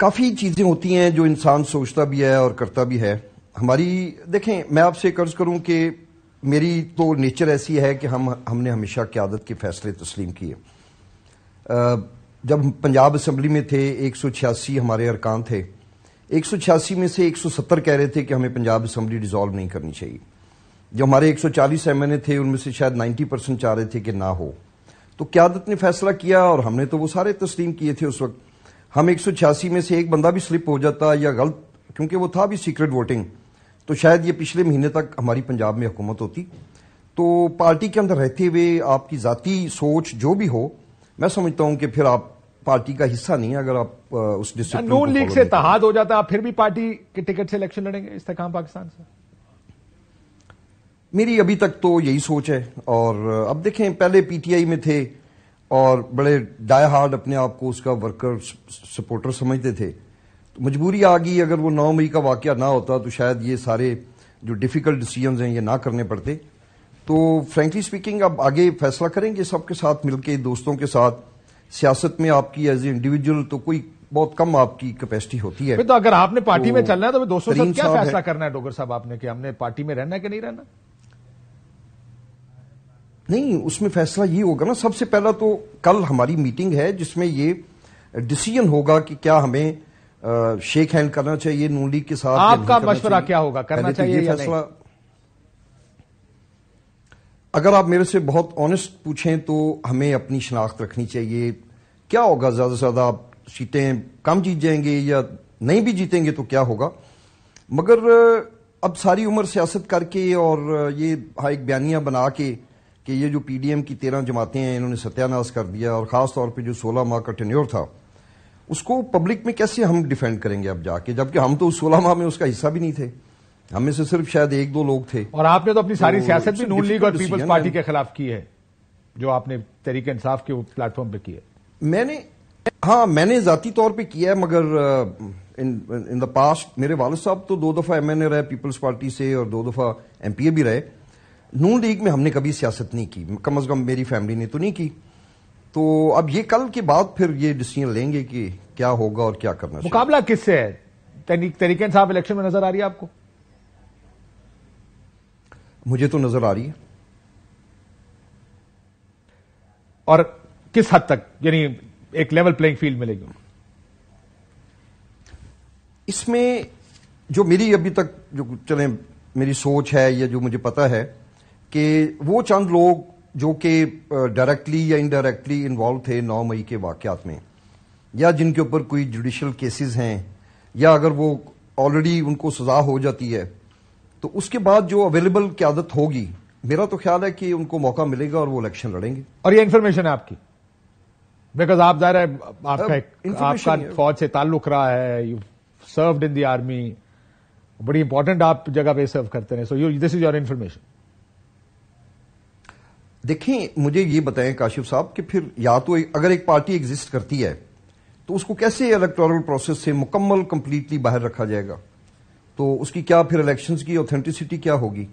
काफी चीजें होती हैं जो इंसान सोचता भी है और करता भी है हमारी देखें मैं आपसे कर्ज करूं कि मेरी तो नेचर ऐसी है कि हम हमने हमेशा क्यादत के फैसले तस्लीम किए जब पंजाब असम्बली में थे एक सौ छियासी हमारे अरकान थे एक सौ छियासी में से एक सौ सत्तर कह रहे थे कि हमें पंजाब असम्बली डिज़ोल्व नहीं करनी चाहिए जो हमारे एक सौ चालीस एम एन ए थे उनमें से शायद नाइन्टी परसेंट चाह रहे थे कि ना हो तो क्यादत ने फैसला किया और हमने तो वो सारे तस्लीम किए थे उस वक्त हम एक सौ छियासी में से एक बंदा भी स्लिप हो जाता या गलत क्योंकि वो था भी सीक्रेट वोटिंग तो शायद ये पिछले महीने तक हमारी पंजाब में हुकूमत होती तो पार्टी के अंदर रहते हुए आपकी जाति सोच जो भी हो मैं समझता हूं कि फिर आप पार्टी का हिस्सा नहीं अगर आप उस डिस्ट्रिक्ट नून लीग से तहाद हो जाता आप फिर भी पार्टी के टिकट से इलेक्शन लड़ेंगे इस इस्तेकाम पाकिस्तान से मेरी अभी तक तो यही सोच है और अब देखें पहले पीटीआई में थे और बड़े डाई हार्ड अपने आप को उसका वर्कर सपोर्टर समझते थे मजबूरी आ गई अगर वो नौ मई का वाक्य ना होता तो शायद ये सारे जो डिफ़िकल्ट डिसीजन हैं ये ना करने पड़ते तो फ्रेंकली स्पीकिंग अब आगे फैसला करेंगे सबके साथ मिलकर दोस्तों के साथ सियासत में आपकी एज ए इंडिविजुअल तो कोई बहुत कम आपकी कैपेसिटी होती है तो अगर आपने पार्टी तो में चलना है तो दोस्तों से क्या फैसला करना है डोगर साहब आपने कि हमने पार्टी में रहना है कि नहीं रहना नहीं उसमें फैसला ये होगा ना सबसे पहला तो कल हमारी मीटिंग है जिसमें ये डिसीजन होगा कि क्या हमें शेक हैंड करना चाहिए नून लीग के साथ आपका मशवरा क्या होगा करना तो चाहिए या फैसला नहीं? अगर आप मेरे से बहुत ऑनेस्ट पूछें तो हमें अपनी शनाख्त रखनी चाहिए क्या होगा ज्यादा से ज्यादा आप सीटें कम जीत जाएंगे या नहीं भी जीतेंगे तो क्या होगा मगर अब सारी उम्र सियासत करके और ये हाँ एक बयानिया बना के कि ये जो पीडीएम की तेरह जमातें हैं इन्होंने सत्यानाश कर दिया और खास तौर पे जो सोलह माह का टेन्योर था उसको पब्लिक में कैसे हम डिफेंड करेंगे अब जाके जबकि हम तो उस सोलह माह में उसका हिस्सा भी नहीं थे हमें से सिर्फ शायद एक दो लोग थे और आपने तो अपनी सारी तो सियासत भी नून लीग और पीपल्स पार्टी के खिलाफ की है जो आपने तरीके इंसाफ के प्लेटफॉर्म पे की है मैंने हाँ मैंने जाती तौर पे किया है मगर इन द पास्ट मेरे वाल साहब तो दो दफा एमएनए रहे पीपल्स पार्टी से और दो दफा एमपीए भी रहे नून लीग में हमने कभी सियासत नहीं की कम अज कम मेरी फैमिली ने तो नहीं की तो अब ये कल के बाद फिर ये डिसीजन लेंगे कि क्या होगा और क्या करना मुकाबला किससे है तरीके साहब इलेक्शन में नजर आ रही है आपको मुझे तो नजर आ रही है और किस हद तक यानी एक लेवल प्लेइंग फील्ड मिलेगी इसमें जो मेरी अभी तक जो चले मेरी सोच है या जो मुझे पता है कि वो चंद लोग जो कि डायरेक्टली या इनडायरेक्टली इन्वॉल्व थे नौ मई के वाकत में या जिनके ऊपर कोई जुडिशल केसेस हैं या अगर वो ऑलरेडी उनको सजा हो जाती है तो उसके बाद जो अवेलेबल क्यादत होगी मेरा तो ख्याल है कि उनको मौका मिलेगा और वो इलेक्शन लड़ेंगे और ये इन्फॉर्मेशन है आपकी बिकॉज आप जा रहे आपका फौज से ताल्लुक रहा है you served in the army बड़ी इंपॉर्टेंट आप जगह पे सर्व करते रहे so you this is your information देखें मुझे ये बताएं काशिफ साहब कि फिर या तो एक, अगर एक पार्टी एग्जिस्ट करती है तो उसको कैसे इलेक्टोरल प्रोसेस से मुकम्मल कम्प्लीटली बाहर रखा जाएगा तो उसकी क्या फिर इलेक्शन की ऑथेंटिसिटी क्या होगी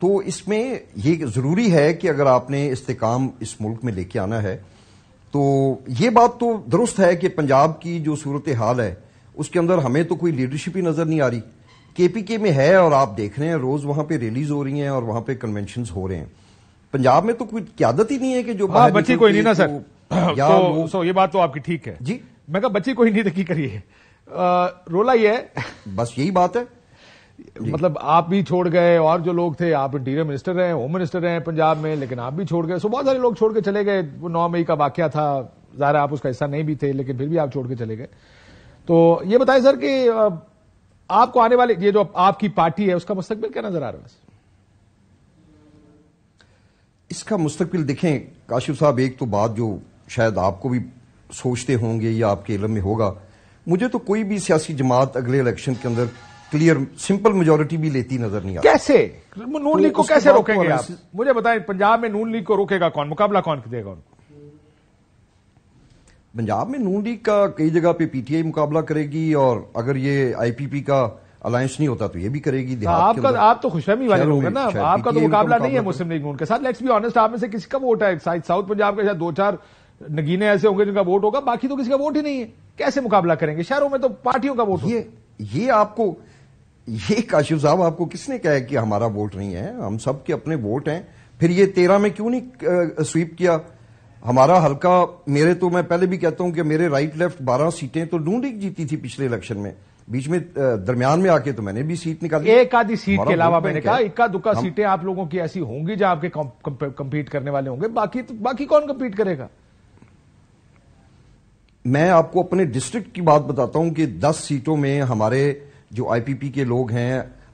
तो इसमें ये ज़रूरी है कि अगर आपने इस्तेकाम इस मुल्क में लेके आना है तो ये बात तो दुरुस्त है कि पंजाब की जो सूरत हाल है उसके अंदर हमें तो कोई लीडरशिप ही नज़र नहीं आ रही केपीके में है और आप देख रहे हैं रोज़ वहां पे रैलीज हो रही हैं और वहां पे कन्वेंशन हो रहे हैं पंजाब में तो कोई क्यादत ही नहीं है कि जो हाँ, बच्ची कोई नहीं ना सर तो, तो सो ये बात तो आपकी ठीक है जी मैं कहा बच्ची कोई नहीं तो की करिए रोला ये है बस यही बात है मतलब आप भी छोड़ गए और जो लोग थे आप इंटीरियर मिनिस्टर रहे होम मिनिस्टर रहे पंजाब में लेकिन आप भी छोड़ गए सो बहुत सारे लोग छोड़ के चले गए वो नौ मई का वाक्य था ज़ाहिर आप उसका हिस्सा नहीं भी थे लेकिन फिर भी आप छोड़ के चले गए तो ये बताएं सर कि आपको आने वाले ये जो आपकी पार्टी है उसका मुस्तकबिल क्या नजर आ रहा है इसका मुस्तबिल देखें काशिफ साहब एक तो बात जो शायद आपको भी सोचते होंगे या आपके इलम में होगा मुझे तो कोई भी सियासी जमात अगले इलेक्शन के अंदर क्लियर सिंपल मेजोरिटी भी लेती नजर नहीं आती कैसे तो नून तो लीग को तो कैसे रोकेंगे तो आप मुझे बताएं पंजाब में नून लीग को रोकेगा कौन मुकाबला कौन देगा उनको पंजाब में नून लीग का कई जगह पे पीटीआई मुकाबला करेगी और अगर ये आईपीपी का अलायंस नहीं होता तो ये भी करेगी आपका आप तो खुशहमी वाले लोग हैं ना आपका तो, तो मुकाबला नहीं है मुस्लिम लीग उनके साथ लेट्स बी ऑनेस्ट आप में से किसी का वोट है साउथ पंजाब के शायद दो चार नगीने ऐसे होंगे जिनका वोट होगा बाकी तो किसी का वोट ही नहीं है कैसे मुकाबला करेंगे शहरों में तो पार्टियों का वोट ये ये आपको ये काशिफ साहब आपको किसने कहा है कि हमारा वोट नहीं है हम सबके अपने वोट हैं फिर ये तेरह में क्यों नहीं स्वीप किया हमारा हल्का मेरे तो मैं पहले भी कहता हूं कि मेरे राइट लेफ्ट बारह सीटें तो नू जीती थी पिछले इलेक्शन में बीच में दरमियान में आके तो मैंने भी सीट निकाली एक आधी सीट के अलावा मैंने कहा इक्का दुक्का सीटें आप लोगों की ऐसी होंगी जहां आपके कंपीट करने वाले होंगे बाकी तो, बाकी कौन कंपीट करेगा मैं आपको अपने डिस्ट्रिक्ट की बात बताता हूं कि दस सीटों में हमारे जो आईपीपी के लोग हैं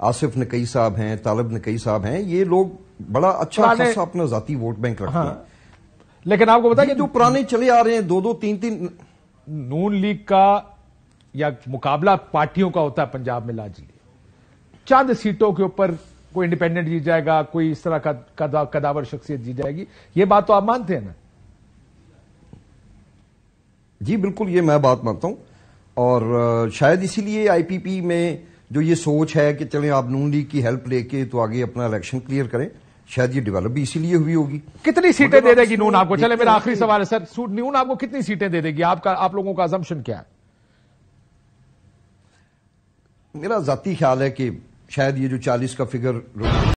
आसिफ नकई साहब हैं तालिब नकई साहब हैं ये लोग बड़ा अच्छा खासा अपना जाति वोट बैंक रखते हाँ। हैं लेकिन आपको बताया जो पुराने चले आ रहे हैं दो दो तीन तीन नून लीग का या मुकाबला पार्टियों का होता है पंजाब में लाजली चंद सीटों के ऊपर कोई इंडिपेंडेंट जीत जाएगा कोई इस तरह का कदा, कदावर शख्सियत जीत जाएगी ये बात तो आप मानते हैं ना जी बिल्कुल ये मैं बात मानता हूं और शायद इसीलिए आईपीपी में जो ये सोच है कि चले आप नून लीग की हेल्प लेके तो आगे अपना इलेक्शन क्लियर करें शायद ये डेवलप भी इसीलिए हुई होगी कितनी सीटें मतलब दे देगी नून आपको चले मेरा आखिरी सवाल है सर नून आपको कितनी सीटें दे देगी आपका आप लोगों का अजम्पन क्या है मेरा ज़ाती ख्याल है कि शायद ये जो चालीस का फिगर